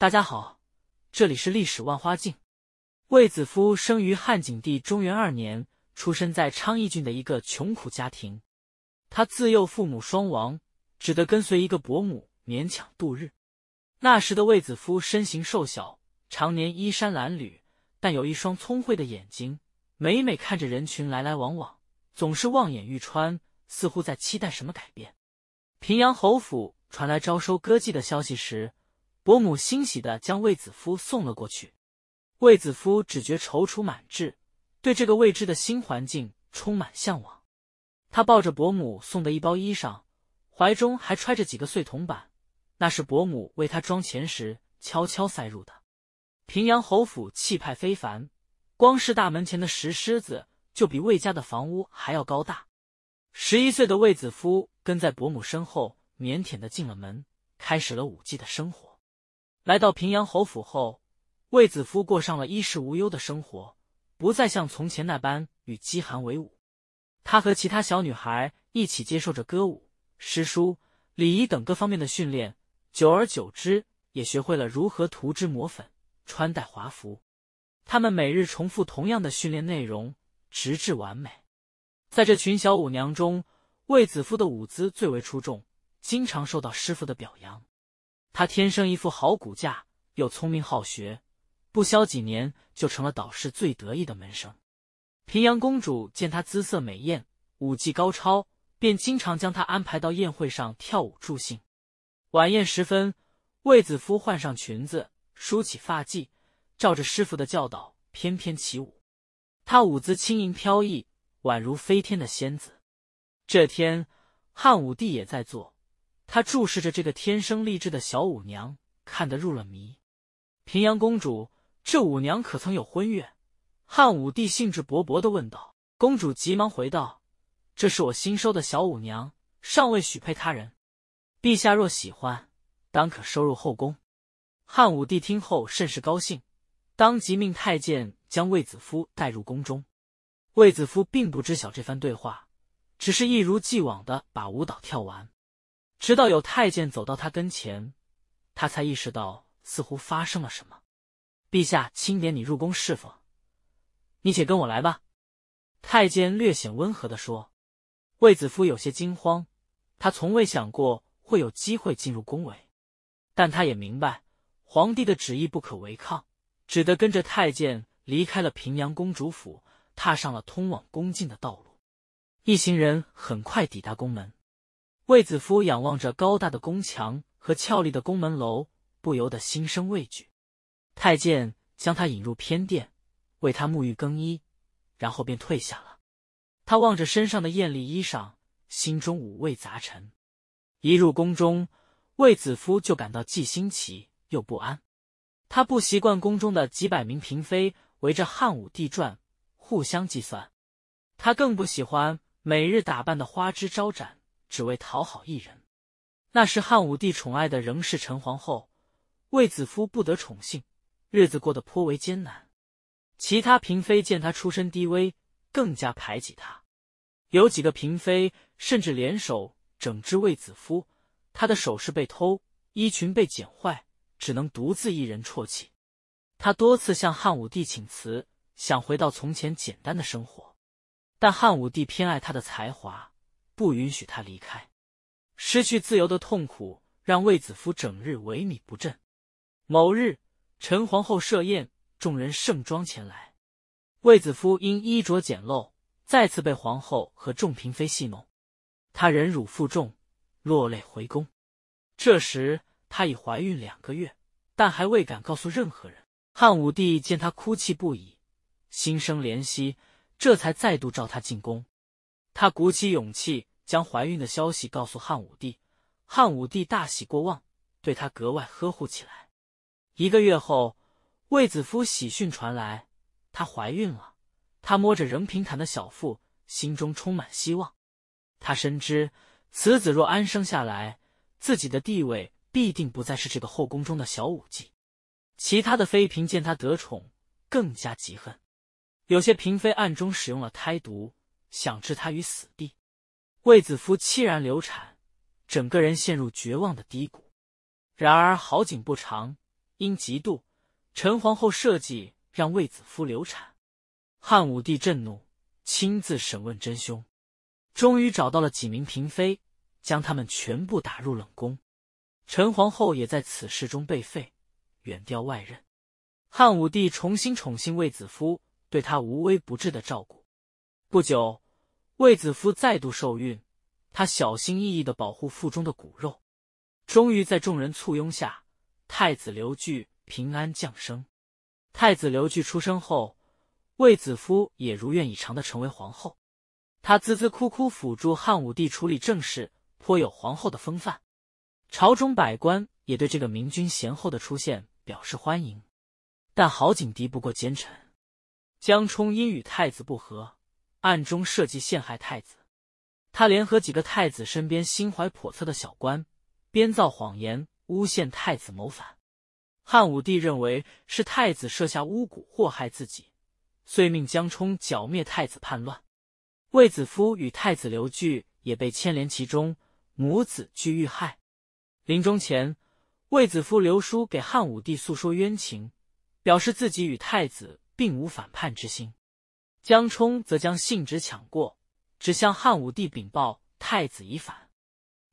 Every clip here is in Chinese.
大家好，这里是历史万花镜。卫子夫生于汉景帝中元二年，出生在昌邑郡的一个穷苦家庭。他自幼父母双亡，只得跟随一个伯母勉强度日。那时的卫子夫身形瘦小，常年衣衫褴褛，但有一双聪慧的眼睛，每每看着人群来来往往，总是望眼欲穿，似乎在期待什么改变。平阳侯府传来招收歌妓的消息时。伯母欣喜的将卫子夫送了过去，卫子夫只觉踌躇满志，对这个未知的新环境充满向往。他抱着伯母送的一包衣裳，怀中还揣着几个碎铜板，那是伯母为他装钱时悄悄塞入的。平阳侯府气派非凡，光是大门前的石狮子就比魏家的房屋还要高大。十一岁的卫子夫跟在伯母身后，腼腆的进了门，开始了舞季的生活。来到平阳侯府后，卫子夫过上了衣食无忧的生活，不再像从前那般与饥寒为伍。他和其他小女孩一起接受着歌舞、诗书、礼仪等各方面的训练，久而久之，也学会了如何涂脂抹粉、穿戴华服。他们每日重复同样的训练内容，直至完美。在这群小舞娘中，卫子夫的舞姿最为出众，经常受到师傅的表扬。他天生一副好骨架，又聪明好学，不消几年就成了导师最得意的门生。平阳公主见他姿色美艳，舞技高超，便经常将他安排到宴会上跳舞助兴。晚宴时分，卫子夫换上裙子，梳起发髻，照着师傅的教导翩翩起舞。她舞姿轻盈飘逸，宛如飞天的仙子。这天，汉武帝也在座。他注视着这个天生丽质的小舞娘，看得入了迷。平阳公主，这舞娘可曾有婚约？汉武帝兴致勃勃的问道。公主急忙回道：“这是我新收的小舞娘，尚未许配他人。陛下若喜欢，当可收入后宫。”汉武帝听后甚是高兴，当即命太监将卫子夫带入宫中。卫子夫并不知晓这番对话，只是一如既往的把舞蹈跳完。直到有太监走到他跟前，他才意识到似乎发生了什么。陛下钦点你入宫侍奉，你且跟我来吧。”太监略显温和的说。卫子夫有些惊慌，他从未想过会有机会进入宫闱，但他也明白皇帝的旨意不可违抗，只得跟着太监离开了平阳公主府，踏上了通往宫禁的道路。一行人很快抵达宫门。卫子夫仰望着高大的宫墙和俏丽的宫门楼，不由得心生畏惧。太监将他引入偏殿，为他沐浴更衣，然后便退下了。他望着身上的艳丽衣裳，心中五味杂陈。一入宫中，卫子夫就感到既新奇又不安。他不习惯宫中的几百名嫔妃围着汉武帝转，互相计算。他更不喜欢每日打扮的花枝招展。只为讨好一人，那时汉武帝宠爱的仍是陈皇后，卫子夫不得宠幸，日子过得颇为艰难。其他嫔妃见他出身低微，更加排挤他。有几个嫔妃甚至联手整治卫子夫，他的首饰被偷，衣裙被剪坏，只能独自一人啜泣。他多次向汉武帝请辞，想回到从前简单的生活，但汉武帝偏爱他的才华。不允许他离开，失去自由的痛苦让卫子夫整日萎靡不振。某日，陈皇后设宴，众人盛装前来。卫子夫因衣着简陋，再次被皇后和众嫔妃戏弄。他忍辱负重，落泪回宫。这时，她已怀孕两个月，但还未敢告诉任何人。汉武帝见她哭泣不已，心生怜惜，这才再度召他进宫。他鼓起勇气。将怀孕的消息告诉汉武帝，汉武帝大喜过望，对他格外呵护起来。一个月后，卫子夫喜讯传来，她怀孕了。她摸着仍平坦的小腹，心中充满希望。她深知，此子若安生下来，自己的地位必定不再是这个后宫中的小舞伎。其他的妃嫔见她得宠，更加嫉恨，有些嫔妃暗中使用了胎毒，想置她于死地。卫子夫凄然流产，整个人陷入绝望的低谷。然而好景不长，因嫉妒，陈皇后设计让卫子夫流产。汉武帝震怒，亲自审问真凶，终于找到了几名嫔妃，将他们全部打入冷宫。陈皇后也在此事中被废，远调外任。汉武帝重新宠幸卫子夫，对她无微不至的照顾。不久。卫子夫再度受孕，她小心翼翼的保护腹中的骨肉，终于在众人簇拥下，太子刘据平安降生。太子刘据出生后，卫子夫也如愿以偿的成为皇后。他孜孜苦苦辅助汉武帝处理政事，颇有皇后的风范。朝中百官也对这个明君贤后的出现表示欢迎。但好景敌不过奸臣，江充因与太子不和。暗中设计陷害太子，他联合几个太子身边心怀叵测的小官，编造谎言诬陷太子谋反。汉武帝认为是太子设下巫蛊祸害自己，遂命江充剿灭太子叛乱。卫子夫与太子刘据也被牵连其中，母子俱遇害。临终前，卫子夫刘叔给汉武帝诉说冤情，表示自己与太子并无反叛之心。江充则将信纸抢过，只向汉武帝禀报太子已反。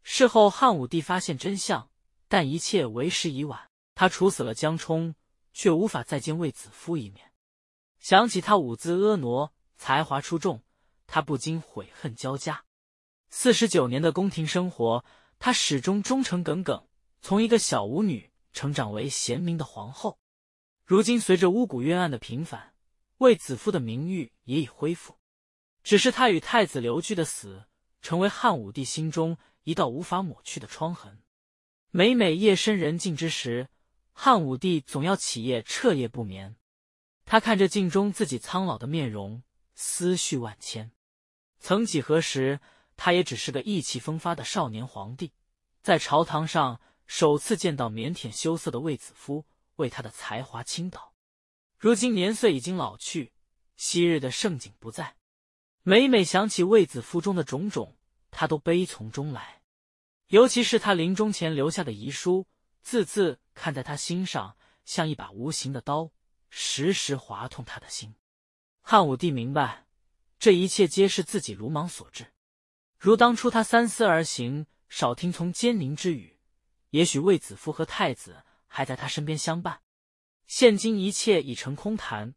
事后，汉武帝发现真相，但一切为时已晚。他处死了江充，却无法再见卫子夫一面。想起他舞姿婀娜，才华出众，他不禁悔恨交加。四十九年的宫廷生活，他始终忠诚耿耿，从一个小舞女成长为贤明的皇后。如今，随着巫蛊冤案的平反。卫子夫的名誉也已恢复，只是他与太子刘据的死，成为汉武帝心中一道无法抹去的疮痕。每每夜深人静之时，汉武帝总要起夜，彻夜不眠。他看着镜中自己苍老的面容，思绪万千。曾几何时，他也只是个意气风发的少年皇帝，在朝堂上首次见到腼腆羞涩的卫子夫，为他的才华倾倒。如今年岁已经老去，昔日的盛景不在。每每想起卫子夫中的种种，他都悲从中来。尤其是他临终前留下的遗书，字字看在他心上，像一把无形的刀，时时划痛他的心。汉武帝明白，这一切皆是自己鲁莽所致。如当初他三思而行，少听从奸佞之语，也许卫子夫和太子还在他身边相伴。现今一切已成空谈，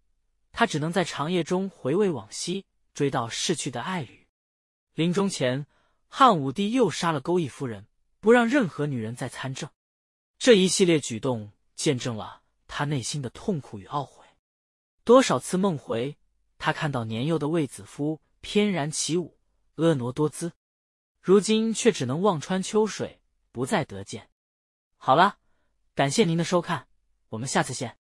他只能在长夜中回味往昔，追悼逝去的爱侣。临终前，汉武帝又杀了钩弋夫人，不让任何女人再参政。这一系列举动见证了他内心的痛苦与懊悔。多少次梦回，他看到年幼的卫子夫翩然起舞，婀娜多姿，如今却只能望穿秋水，不再得见。好了，感谢您的收看，我们下次见。